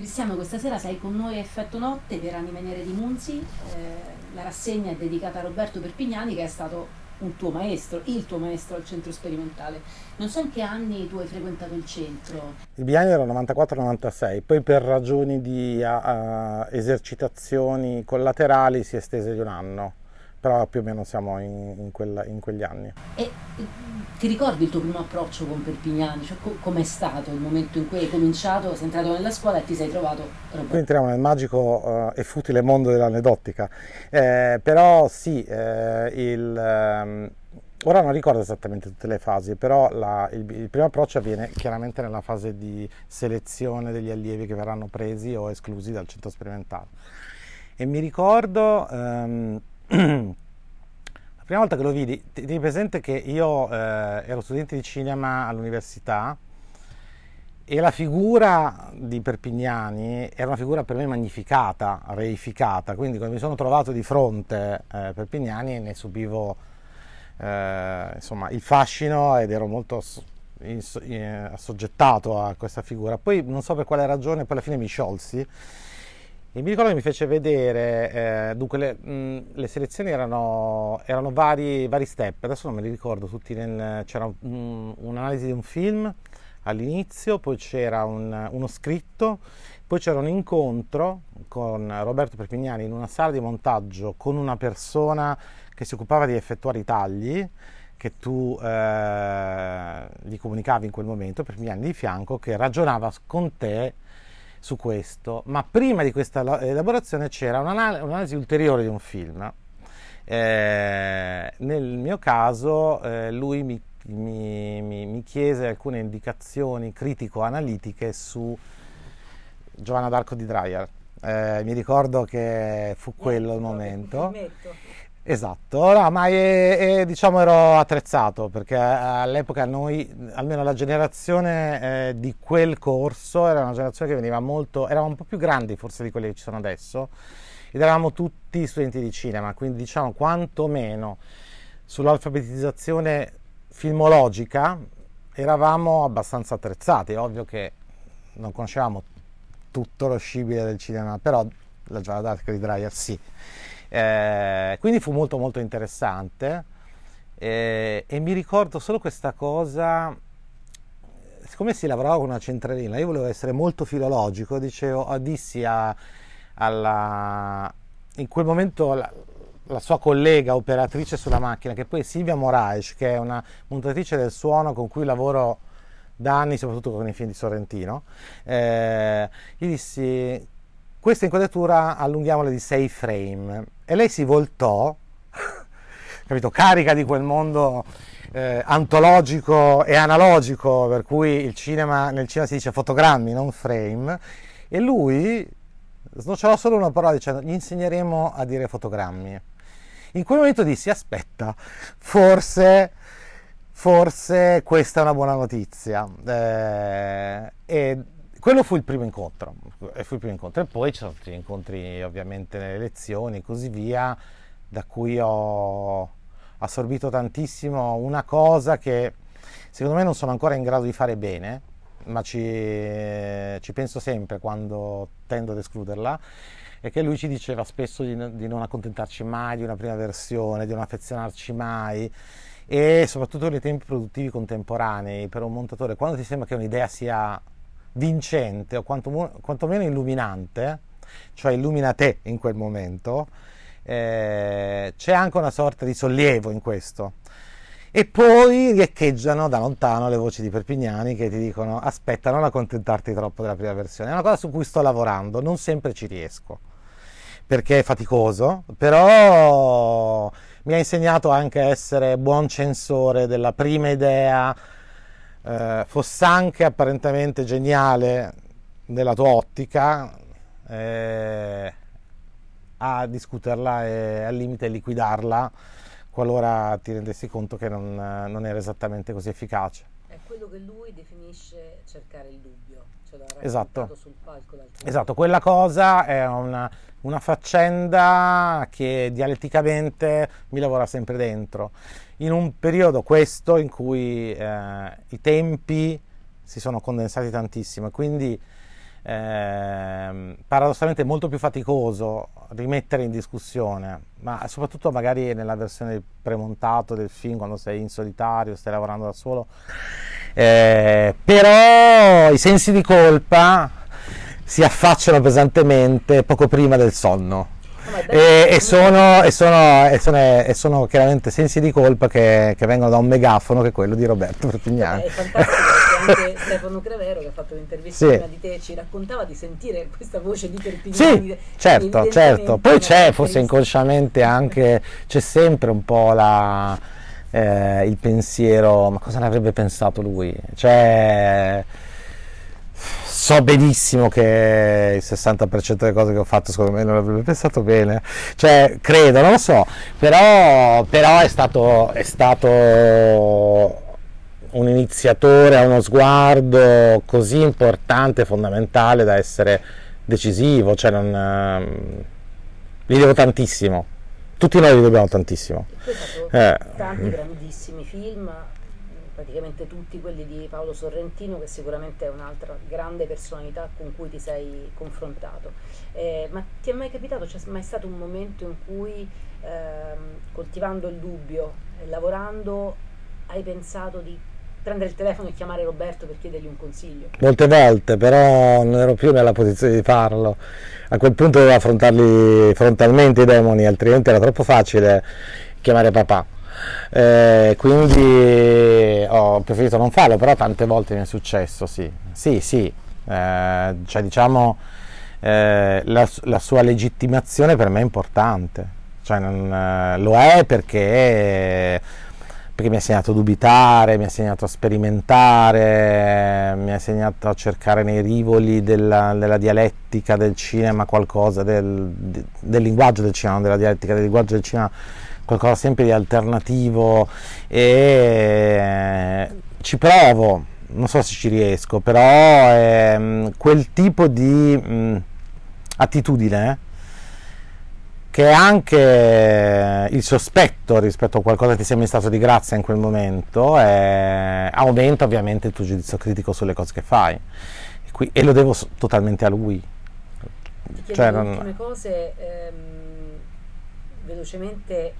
Cristiano, questa sera sei con noi a Effetto Notte per Anime Nere di Munzi. Eh, la rassegna è dedicata a Roberto Perpignani, che è stato un tuo maestro, il tuo maestro al centro sperimentale. Non so in che anni tu hai frequentato il centro. Il biennio era 94-96, poi per ragioni di uh, esercitazioni collaterali si è estese di un anno, però più o meno siamo in, in, quella, in quegli anni. E ti ricordi il tuo primo approccio con Perpignani? Cioè, co com'è stato il momento in cui hai cominciato, sei entrato nella scuola e ti sei trovato robot? Qui entriamo nel magico eh, e futile mondo dell'aneddotica. Eh, però sì, eh, il... Ehm, ora non ricordo esattamente tutte le fasi, però la, il, il, primo approccio avviene chiaramente nella fase di selezione degli allievi che verranno presi o esclusi dal centro sperimentale. E mi ricordo ehm, prima volta che lo vidi, ti, ti presente che io eh, ero studente di cinema all'università e la figura di Perpignani era una figura per me magnificata, reificata, quindi quando mi sono trovato di fronte a eh, Perpignani ne subivo eh, insomma, il fascino ed ero molto eh, assoggettato a questa figura. Poi non so per quale ragione, poi alla fine mi sciolsi e mi ricordo che mi fece vedere, eh, dunque le, mh, le, selezioni erano, erano vari, vari, step, adesso non me li ricordo tutti, nel, c'era un, un'analisi di un film all'inizio, poi c'era un, uno scritto, poi c'era un incontro con Roberto Perpignani in una sala di montaggio con una persona che si occupava di effettuare i tagli che tu eh, gli comunicavi in quel momento, Perpignani di fianco, che ragionava con te su questo, ma prima di questa elaborazione c'era un'analisi ulteriore di un film. Eh, nel mio caso eh, lui mi, mi, mi, mi, chiese alcune indicazioni critico-analitiche su Giovanna d'Arco di Dreyer. Eh, mi ricordo che fu eh, quello il momento. Esatto, no, ma e, e, diciamo ero attrezzato perché eh, all'epoca noi, almeno la generazione eh, di quel corso, era una generazione che veniva molto, eravamo un po' più grandi forse di quelli che ci sono adesso ed eravamo tutti studenti di cinema, quindi diciamo quantomeno sull'alfabetizzazione filmologica eravamo abbastanza attrezzati, ovvio che non conoscevamo tutto lo scibile del cinema, però la Giada Dark di Dreyer sì. Eh, quindi fu molto molto interessante eh, e mi ricordo solo questa cosa, siccome si lavorava con una centralina, io volevo essere molto filologico, dicevo, ah, dissi a, alla, in quel momento la, la, sua collega operatrice sulla macchina, che poi è Silvia Moraes, che è una montatrice del suono con cui lavoro da anni, soprattutto con i film di Sorrentino, eh, gli dissi questa inquadratura allunghiamola di 6 frame e lei si voltò, capito, carica di quel mondo eh, antologico e analogico, per cui cinema, nel cinema si dice fotogrammi, non frame, e lui snocciolò solo una parola dicendo gli insegneremo a dire fotogrammi. In quel momento dissi aspetta, forse, forse questa è una buona notizia. Eh, e quello fu il primo incontro, eh, fu il primo incontro. e poi ci sono stati incontri ovviamente nelle lezioni e così via, da cui ho assorbito tantissimo una cosa che secondo me non sono ancora in grado di fare bene, ma ci, ci penso sempre quando tendo ad escluderla, è che lui ci diceva spesso di, di non accontentarci mai di una prima versione, di non affezionarci mai e soprattutto nei tempi produttivi contemporanei per un montatore, quando ti sembra che un'idea sia vincente o quantomeno, quantomeno illuminante, cioè illumina te in quel momento, eh, c'è anche una sorta di sollievo in questo. E poi riecheggiano da lontano le voci di Perpignani che ti dicono aspetta non accontentarti troppo della prima versione, è una cosa su cui sto lavorando, non sempre ci riesco perché è faticoso, però mi ha insegnato anche a essere buon censore della prima idea, eh, anche apparentemente geniale nella tua ottica, eh, a discuterla e al limite liquidarla qualora ti rendessi conto che non, non era esattamente così efficace quello che lui definisce cercare il dubbio, ce cioè l'ha esatto. sul palco Esatto, quella cosa è una, una faccenda che dialetticamente mi lavora sempre dentro. In un periodo questo in cui eh, i tempi si sono condensati tantissimo, quindi eh, paradossalmente è molto più faticoso rimettere in discussione, ma soprattutto magari nella versione premontato del film quando sei in solitario, stai lavorando da solo, eh, però i sensi di colpa si affacciano pesantemente poco prima del sonno. E, e, sono, e, sono, sono, e, sono, chiaramente sensi di colpa che, che vengono da un megafono che è quello di Roberto Perpignano anche Stefano Crevero che ha fatto un'intervista sì. prima di te ci raccontava di sentire questa voce di Perpignani. Sì, certo, certo. Poi c'è forse inconsciamente anche, c'è sempre un po' la, eh, il pensiero, ma cosa ne avrebbe pensato lui? Cioè, so benissimo che il 60% delle cose che ho fatto secondo me non l'avrebbe pensato bene, cioè credo, non lo so, però, però è stato, è stato un iniziatore ha uno sguardo così importante, fondamentale da essere decisivo, cioè non, ehm, li devo tantissimo, tutti noi li dobbiamo tantissimo. Eh. Tanti grandissimi film, praticamente tutti quelli di Paolo Sorrentino, che sicuramente è un'altra grande personalità con cui ti sei confrontato. Eh, ma ti è mai capitato, c'è mai stato un momento in cui eh, coltivando il dubbio, lavorando, hai pensato di prendere il telefono e chiamare Roberto per chiedergli un consiglio. Molte volte, però non ero più nella posizione di farlo. A quel punto dovevo affrontarli frontalmente i demoni, altrimenti era troppo facile chiamare papà. Eh, quindi ho preferito non farlo, però tante volte mi è successo, sì. Sì, sì. Eh, cioè, diciamo, eh, la, la, sua legittimazione per me è importante. Cioè, non, eh, lo è perché perché mi ha insegnato a dubitare, mi ha insegnato a sperimentare, mi ha insegnato a cercare nei rivoli della, della dialettica del cinema qualcosa, del, del, linguaggio del cinema, della dialettica, del linguaggio del cinema, qualcosa sempre di alternativo e ci provo, non so se ci riesco, però ehm, quel tipo di mh, attitudine che è anche eh, il sospetto rispetto a qualcosa che sia in stato di grazia in quel momento è, aumenta ovviamente il tuo giudizio critico sulle cose che fai e, qui, e lo devo totalmente a lui cioè, non... ultime cose ehm, velocemente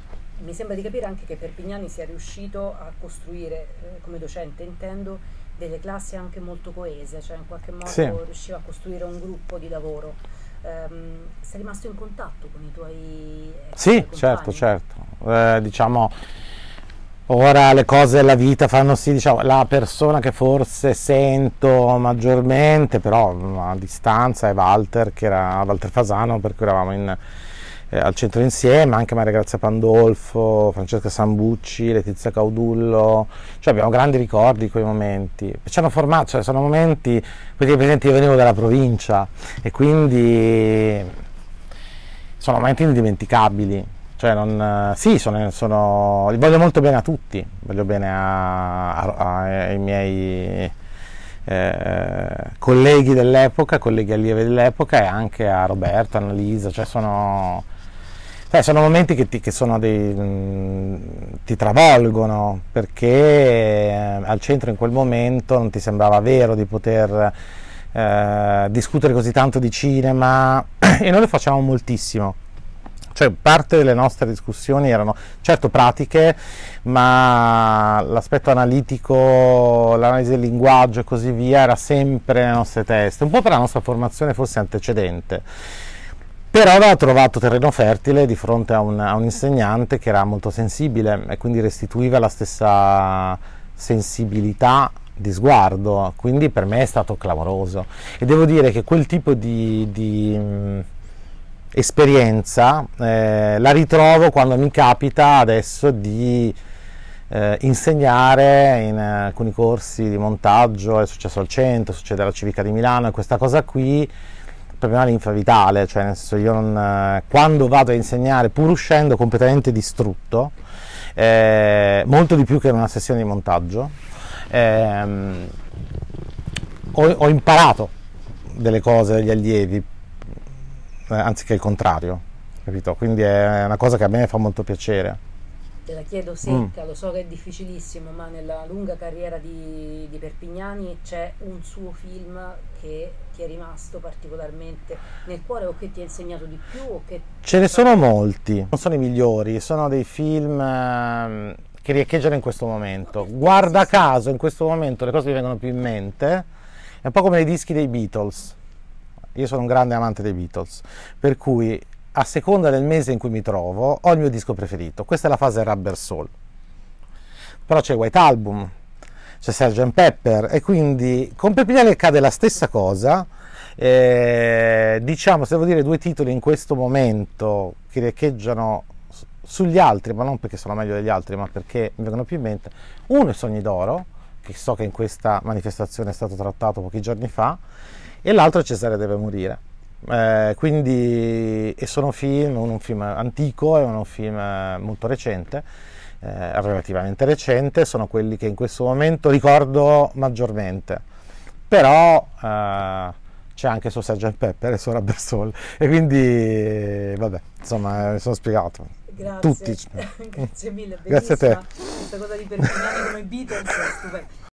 mi sembra di capire anche che Perpignani sia riuscito a costruire eh, come docente intendo delle classi anche molto coese cioè in qualche modo sì. riusciva a costruire un gruppo di lavoro ehm, sei rimasto in contatto con i tuoi... Sì, compagni. certo, certo. Eh, diciamo, ora le cose della vita fanno sì, diciamo, la persona che forse sento maggiormente, però a distanza, è Walter, che era Walter Fasano, per cui eravamo in eh, al centro insieme, anche Maria Grazia Pandolfo, Francesca Sambucci, Letizia Caudullo, cioè abbiamo grandi ricordi di quei momenti, ci hanno formato, cioè sono momenti, perché per esempio io venivo dalla provincia e quindi sono momenti indimenticabili, cioè non, sì, sono, sono, li voglio molto bene a tutti, voglio bene a, a, a, ai miei eh, colleghi dell'epoca, colleghi allievi dell'epoca e anche a Roberto, Annalisa, cioè sono eh, sono momenti che, ti, che dei, mm, ti, travolgono perché eh, al centro in quel momento non ti sembrava vero di poter eh, discutere così tanto di cinema e noi lo facevamo moltissimo. Cioè, parte delle nostre discussioni erano certo pratiche, ma l'aspetto analitico, l'analisi del linguaggio e così via era sempre nelle nostre teste, un po' per la nostra formazione forse antecedente però aveva trovato terreno fertile di fronte a un, a un, insegnante che era molto sensibile e quindi restituiva la stessa sensibilità di sguardo, quindi per me è stato clamoroso e devo dire che quel tipo di, di mh, mm, esperienza eh, la ritrovo quando mi capita adesso di eh, insegnare in alcuni corsi di montaggio, è successo al centro, succede alla Civica di Milano e questa cosa qui proprio una linfa vitale, cioè nel senso io non, eh, quando vado a insegnare pur uscendo completamente distrutto, eh, molto di più che in una sessione di montaggio, eh, ho, ho, imparato delle cose dagli allievi eh, anziché il contrario, capito? Quindi è una cosa che a me fa molto piacere te la chiedo mm. secca, mm. lo so che è difficilissimo, ma nella lunga carriera di, di Perpignani c'è un suo film che ti è rimasto particolarmente nel cuore o che ti ha insegnato di più? Che... Ce ne sono molti, non sono i migliori, sono dei film... Eh, che riecheggiano in questo momento. No, Guarda sì, caso, in questo momento le cose mi vengono più in mente. È un po' come i dischi dei Beatles. Io sono un grande amante dei Beatles, per cui a seconda del mese in cui mi trovo, ho il mio disco preferito. Questa è la fase Rubber Soul. Però c'è White Album, c'è Sgt. Pepper e quindi con Pepinelli accade la stessa cosa. Eh, diciamo, se devo dire due titoli in questo momento che riecheggiano sugli altri, ma non perché sono meglio degli altri, ma perché mi vengono più in mente. Uno è Sogni d'Oro, che so che in questa manifestazione è stato trattato pochi giorni fa, e l'altro è Cesare deve morire eh, quindi, e sono film, un, un film antico e un film eh, molto recente, eh, relativamente recente, sono quelli che in questo momento ricordo maggiormente. Però eh, c'è anche su Sgt. Pepper e su Rubber Soul, e quindi, vabbè, insomma, mi eh, sono spiegato. Grazie. Tutti. Grazie mille, Grazie a te. Questa cosa di Perpignani come Beatles è stupenda.